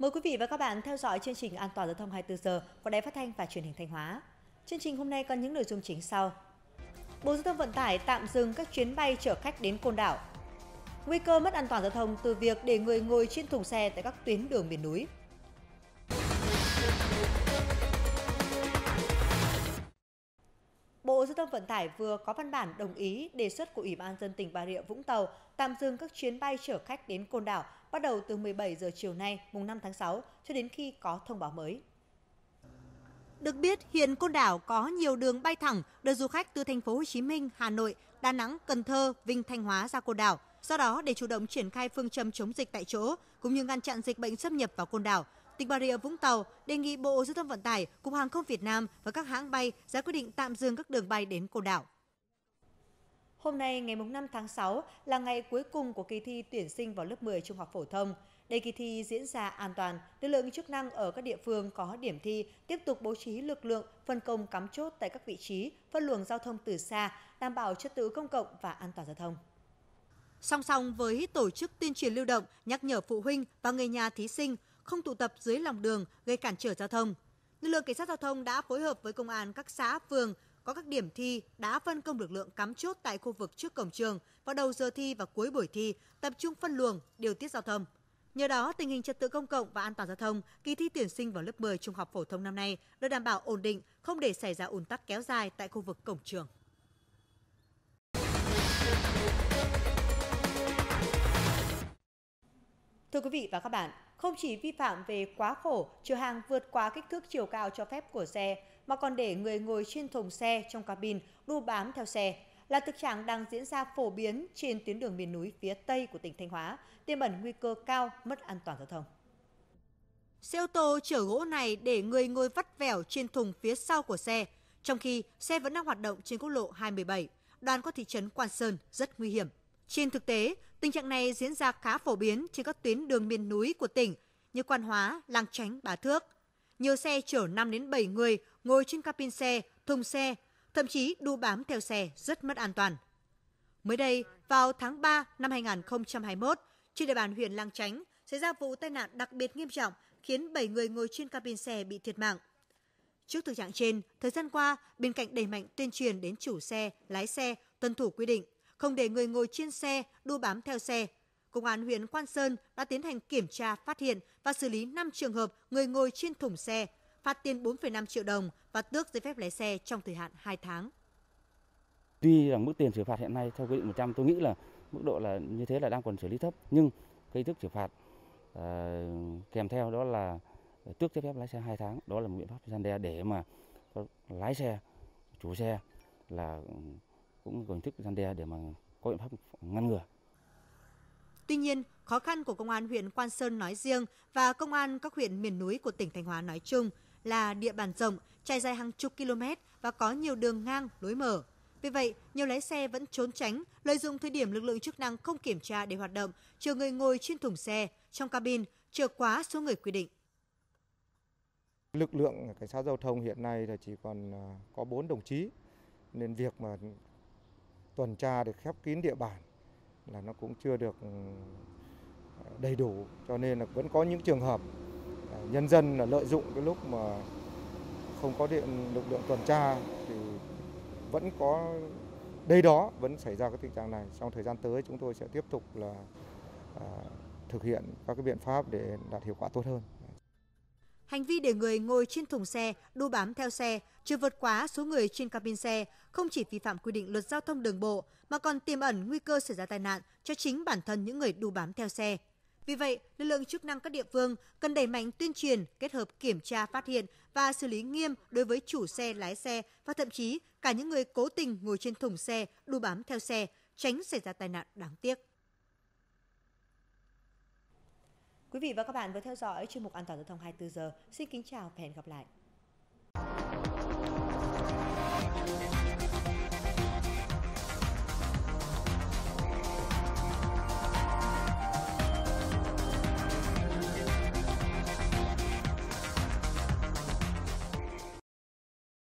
Mời quý vị và các bạn theo dõi chương trình An toàn giao thông 24 giờ của Đài Phát thanh và Truyền hình Thanh Hóa. Chương trình hôm nay có những nội dung chính sau. Bộ Giao thông Vận tải tạm dừng các chuyến bay chở khách đến Côn Đảo. Nguy cơ mất an toàn giao thông từ việc để người ngồi trên thùng xe tại các tuyến đường miền núi. Giao thông Vận tải vừa có văn bản đồng ý đề xuất của Ủy ban dân tỉnh Bà Rịa Vũng Tàu tạm dừng các chuyến bay chở khách đến Côn Đảo bắt đầu từ 17 giờ chiều nay, mùng 5 tháng 6 cho đến khi có thông báo mới. Được biết, hiện Côn Đảo có nhiều đường bay thẳng đưa du khách từ thành phố Hồ Chí Minh, Hà Nội, Đà Nẵng, Cần Thơ, Vinh, Thanh Hóa ra Côn Đảo. Do đó, để chủ động triển khai phương châm chống dịch tại chỗ cũng như ngăn chặn dịch bệnh xâm nhập vào Côn Đảo, tỉnh Bà Rịa Vũng Tàu đề nghị Bộ Giao thông Vận tải, Cục Hàng không Việt Nam và các hãng bay ra quyết định tạm dừng các đường bay đến côn đảo. Hôm nay ngày 5 tháng 6 là ngày cuối cùng của kỳ thi tuyển sinh vào lớp 10 trung học phổ thông. Để kỳ thi diễn ra an toàn, lực lượng chức năng ở các địa phương có điểm thi tiếp tục bố trí lực lượng phân công cắm chốt tại các vị trí, phân luồng giao thông từ xa, đảm bảo trật tự công cộng và an toàn giao thông. Song song với tổ chức tuyên truyền lưu động, nhắc nhở phụ huynh và người nhà thí sinh, không tụ tập dưới lòng đường gây cản trở giao thông. Lực lượng cảnh sát giao thông đã phối hợp với công an các xã, phường có các điểm thi đã phân công lực lượng cắm chốt tại khu vực trước cổng trường vào đầu giờ thi và cuối buổi thi, tập trung phân luồng, điều tiết giao thông. Nhờ đó, tình hình trật tự công cộng và an toàn giao thông, kỳ thi tuyển sinh vào lớp 10 trung học phổ thông năm nay được đảm bảo ổn định, không để xảy ra ùn tắc kéo dài tại khu vực cổng trường. Thưa quý vị và các bạn, không chỉ vi phạm về quá khổ, chở hàng vượt quá kích thước chiều cao cho phép của xe, mà còn để người ngồi trên thùng xe trong cabin đu bám theo xe, là thực trạng đang diễn ra phổ biến trên tuyến đường miền núi phía Tây của tỉnh Thanh Hóa, tiềm ẩn nguy cơ cao mất an toàn giao thông. Xe ô tô chở gỗ này để người ngồi vắt vẻo trên thùng phía sau của xe, trong khi xe vẫn đang hoạt động trên quốc lộ 27, đoàn qua thị trấn Quan Sơn rất nguy hiểm. Trên thực tế, tình trạng này diễn ra khá phổ biến trên các tuyến đường miền núi của tỉnh như Quan Hóa, Lang Chánh, Bá Thước. Nhiều xe chở 5 đến 7 người ngồi trên cabin xe, thùng xe, thậm chí đu bám theo xe rất mất an toàn. Mới đây, vào tháng 3 năm 2021, trên địa bàn huyện Lang Chánh xảy ra vụ tai nạn đặc biệt nghiêm trọng khiến 7 người ngồi trên cabin xe bị thiệt mạng. Trước thực trạng trên, thời gian qua, bên cạnh đẩy mạnh tuyên truyền đến chủ xe, lái xe tuân thủ quy định, không để người ngồi trên xe đua bám theo xe. Công an huyện Quan Sơn đã tiến hành kiểm tra, phát hiện và xử lý 5 trường hợp người ngồi trên thùng xe, phạt tiền 4,5 triệu đồng và tước giấy phép lái xe trong thời hạn 2 tháng. Tuy rằng mức tiền xử phạt hiện nay theo quy định 100 tôi nghĩ là mức độ là như thế là đang còn xử lý thấp nhưng cái thức xử phạt à, kèm theo đó là tước giấy phép lái xe 2 tháng đó là một biện pháp gian đe để mà lái xe chủ xe là cũng có hình thức gian đe để mà có biện pháp ngăn ngừa. Tuy nhiên, khó khăn của công an huyện Quan Sơn nói riêng và công an các huyện miền núi của tỉnh Thanh Hóa nói chung là địa bàn rộng, trải dài hàng chục km và có nhiều đường ngang, lối mở. Vì vậy, nhiều lái xe vẫn trốn tránh, lợi dụng thời điểm lực lượng chức năng không kiểm tra để hoạt động, chờ người ngồi trên thùng xe, trong cabin, chờ quá số người quy định. Lực lượng cảnh sát giao thông hiện nay là chỉ còn à, có 4 đồng chí nên việc mà tuần tra được khép kín địa bàn là nó cũng chưa được ừ, đầy đủ cho nên là vẫn có những trường hợp nhân dân là lợi dụng cái lúc mà không có điện lực lượng tuần tra thì vẫn có đây đó vẫn xảy ra cái tình trạng này trong thời gian tới chúng tôi sẽ tiếp tục là à, thực hiện các cái biện pháp để đạt hiệu quả tốt hơn Hành vi để người ngồi trên thùng xe, đu bám theo xe, chưa vượt quá số người trên cabin xe, không chỉ vi phạm quy định luật giao thông đường bộ mà còn tiềm ẩn nguy cơ xảy ra tai nạn cho chính bản thân những người đu bám theo xe. Vì vậy, lực lượng chức năng các địa phương cần đẩy mạnh tuyên truyền, kết hợp kiểm tra phát hiện và xử lý nghiêm đối với chủ xe, lái xe và thậm chí cả những người cố tình ngồi trên thùng xe, đu bám theo xe, tránh xảy ra tai nạn đáng tiếc. Quý vị và các bạn vừa theo dõi chuyên mục An toàn giao thông 24 giờ. Xin kính chào và hẹn gặp lại.